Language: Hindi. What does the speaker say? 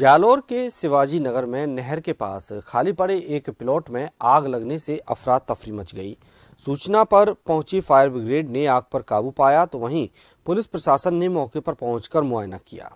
जालोर के शिवाजी नगर में नहर के पास खाली पड़े एक प्लॉट में आग लगने से अफरा तफरी मच गई सूचना पर पहुंची फायर ब्रिगेड ने आग पर काबू पाया तो वहीं पुलिस प्रशासन ने मौके पर पहुंचकर मुआयना किया